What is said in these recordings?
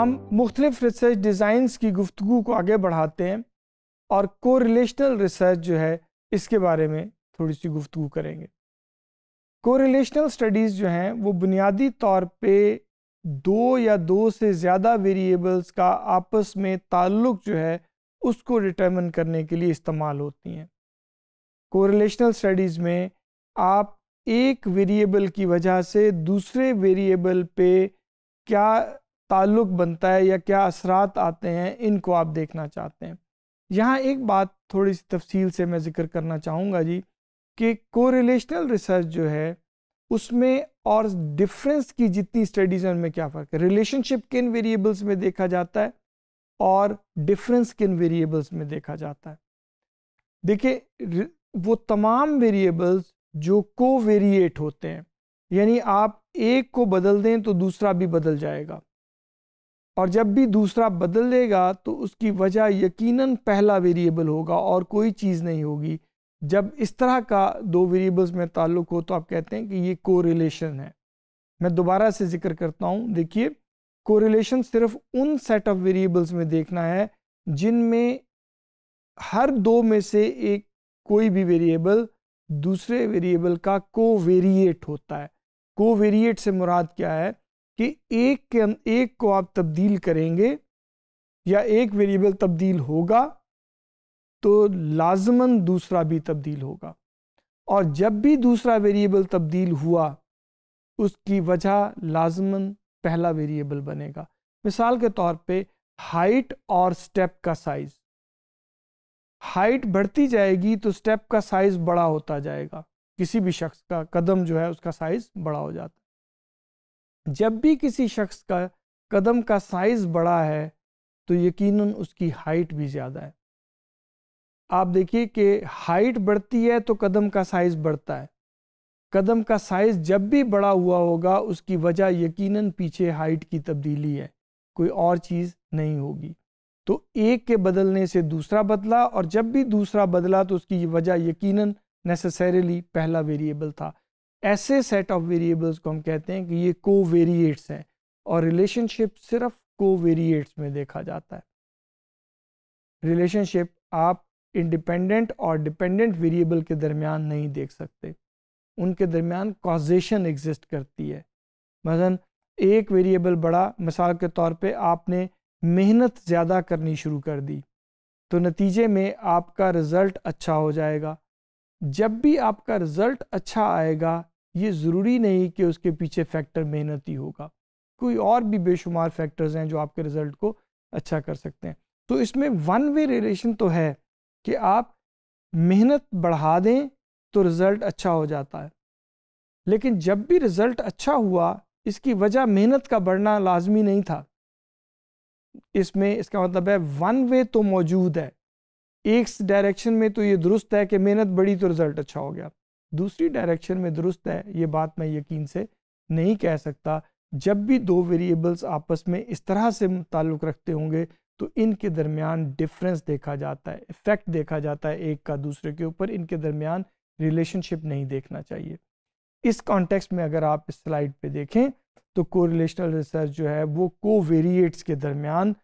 हम मुख्तलिफ research designs की गुफ्तु को आगे बढ़ाते हैं और को रिलेशनल रिसर्च जो है इसके बारे में थोड़ी सी गुफ्तु करेंगे को रिलेशनल स्टडीज़ जो हैं वो बुनियादी तौर पे दो या दो से ज़्यादा वेरिएबल्स का आपस में ताल्लुक जो है उसको डिटर्मन करने के लिए इस्तेमाल होती हैं कोरिलेशनल स्टडीज़ में आप एक वेरिएबल की वजह से दूसरे वेरिएबल पे क्या ताल्लुक़ बनता है या क्या असरात आते हैं इनको आप देखना चाहते हैं यहाँ एक बात थोड़ी सी तफसील से मैं ज़िक्र करना चाहूँगा जी कि कोरिलेशनल रिसर्च जो है उसमें और डिफरेंस की जितनी स्टडीज़ हैं उनमें क्या फ़र्क है रिलेशनशिप किन वेरिएबल्स में देखा जाता है और डिफरेंस किन वेरिएबल्स में देखा जाता है देखिए वो तमाम वेरिएबल्स जो कोवेरिएट होते हैं यानी आप एक को बदल दें तो दूसरा भी बदल जाएगा और जब भी दूसरा बदल देगा तो उसकी वजह यकीनन पहला वेरिएबल होगा और कोई चीज़ नहीं होगी जब इस तरह का दो वेरिएबल्स में ताल्लुक़ हो तो आप कहते हैं कि ये कोरिलेशन है मैं दोबारा से जिक्र करता हूँ देखिए कोरिलेशन सिर्फ उन सेट ऑफ वेरिएबल्स में देखना है जिनमें हर दो में से एक कोई भी वेरिएबल दूसरे वेरिएबल का कोवेरिएट होता है कोवेरिएट से मुराद क्या है कि एक के एक को आप तब्दील करेंगे या एक वेरिएबल तब्दील होगा तो लाजमन दूसरा भी तब्दील होगा और जब भी दूसरा वेरिएबल तब्दील हुआ उसकी वजह लाजमन पहला वेरिएबल बनेगा मिसाल के तौर पे हाइट और स्टेप का साइज़ हाइट बढ़ती जाएगी तो स्टेप का साइज़ बड़ा होता जाएगा किसी भी शख्स का कदम जो है उसका साइज़ बड़ा हो जाता जब भी किसी शख्स का कदम का साइज़ बड़ा है तो यकीनन उसकी हाइट भी ज़्यादा है आप देखिए कि हाइट बढ़ती है तो कदम का साइज़ बढ़ता है कदम का साइज़ जब भी बड़ा हुआ होगा उसकी वजह यकीनन पीछे हाइट की तब्दीली है कोई और चीज़ नहीं होगी तो एक के बदलने से दूसरा बदला और जब भी दूसरा बदला तो उसकी वजह यकीनन नेसेसरीली पहला वेरिएबल था ऐसे सेट ऑफ वेरिएबल्स को हम कहते हैं कि ये को वेरिएट्स हैं और रिलेशनशिप सिर्फ को वेरिएट्स में देखा जाता है रिलेशनशिप आप इंडिपेंडेंट और डिपेंडेंट वेरिएबल के दरमियान नहीं देख सकते उनके दरमियान कॉजेशन एग्जिस्ट करती है मदन एक वेरिएबल बड़ा मिसाल के तौर पे आपने मेहनत ज़्यादा करनी शुरू कर दी तो नतीजे में आपका रिज़ल्ट अच्छा हो जाएगा जब भी आपका रिज़ल्ट अच्छा आएगा ये ज़रूरी नहीं कि उसके पीछे फैक्टर मेहनत ही होगा कोई और भी बेशुमार फैक्टर्स हैं जो आपके रिजल्ट को अच्छा कर सकते हैं तो इसमें वन वे रिलेशन तो है कि आप मेहनत बढ़ा दें तो रिज़ल्ट अच्छा हो जाता है लेकिन जब भी रिज़ल्ट अच्छा हुआ इसकी वजह मेहनत का बढ़ना लाजमी नहीं था इसमें इसका मतलब है वन वे तो मौजूद है एक डायरेक्शन में तो ये दुरुस्त है कि मेहनत बढ़ी तो रिज़ल्ट अच्छा हो गया दूसरी डायरेक्शन में दुरुस्त है ये बात मैं यकीन से नहीं कह सकता जब भी दो वेरिएबल्स आपस में इस तरह से ताल्लुक़ रखते होंगे तो इनके दरमियान डिफरेंस देखा जाता है इफ़ेक्ट देखा जाता है एक का दूसरे के ऊपर इनके दरमियान रिलेशनशिप नहीं देखना चाहिए इस कॉन्टेक्स्ट में अगर आप इस स्लाइड पे देखें तो कोरिलेशनल रिसर्च जो है वो वेरिएट्स के दरमियान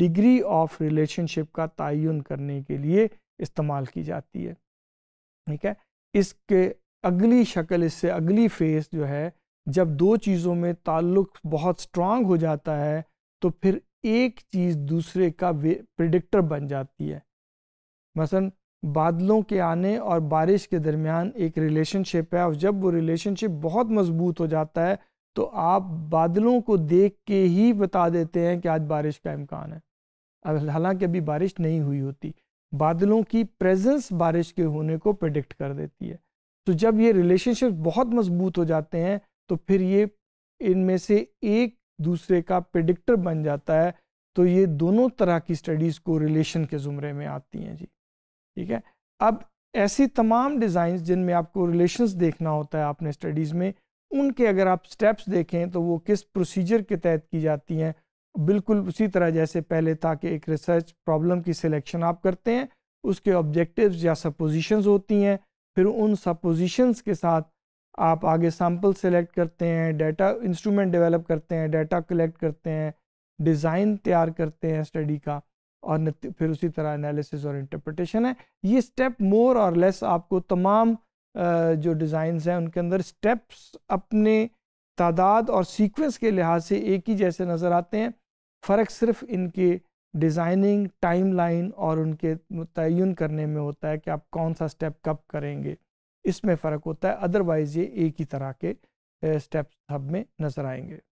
डिग्री ऑफ रिलेशनशिप का तयन करने के लिए इस्तेमाल की जाती है ठीक है इसके अगली शक्ल इससे अगली फेस जो है जब दो चीज़ों में ताल्लुक बहुत स्ट्रांग हो जाता है तो फिर एक चीज़ दूसरे का प्रिडिक्टर बन जाती है मसलन बादलों के आने और बारिश के दरमियान एक रिलेशनशिप है और जब वो रिलेशनशिप बहुत मजबूत हो जाता है तो आप बादलों को देख के ही बता देते हैं कि आज बारिश का इम्कान है हालांकि अभी बारिश नहीं हुई होती बादलों की प्रेजेंस बारिश के होने को प्रडिक्ट कर देती है तो जब ये रिलेशनशिप बहुत मजबूत हो जाते हैं तो फिर ये इनमें से एक दूसरे का प्रडिक्टर बन जाता है तो ये दोनों तरह की स्टडीज़ को रिलेशन के ज़ुमरे में आती हैं जी ठीक है अब ऐसी तमाम डिज़ाइंस जिनमें आपको रिलेशंस देखना होता है आपने स्टडीज़ में उनके अगर आप स्टेप्स देखें तो वो किस प्रोसीजर के तहत की जाती हैं बिल्कुल उसी तरह जैसे पहले था कि एक रिसर्च प्रॉब्लम की सिलेक्शन आप करते हैं उसके ऑब्जेक्टिव्स या सपोजिशंस होती हैं फिर उन सपोजिशंस के साथ आप आगे सैम्पल सेलेक्ट करते हैं डाटा इंस्ट्रूमेंट डेवलप करते हैं डाटा कलेक्ट करते हैं डिज़ाइन तैयार करते हैं स्टडी का और फिर उसी तरह एनालिसिस और इंटरप्रटेशन है ये स्टेप मोर और लेस आपको तमाम जो डिज़ाइन हैं उनके अंदर स्टेप्स अपने तादाद और सीक्वेंस के लिहाज से एक ही जैसे नज़र आते हैं फ़र्क सिर्फ इनके डिज़ाइनिंग टाइमलाइन और उनके तयन करने में होता है कि आप कौन सा स्टेप कब करेंगे इसमें फ़र्क होता है अदरवाइज़ ये एक ही तरह के स्टेप सब में नज़र आएंगे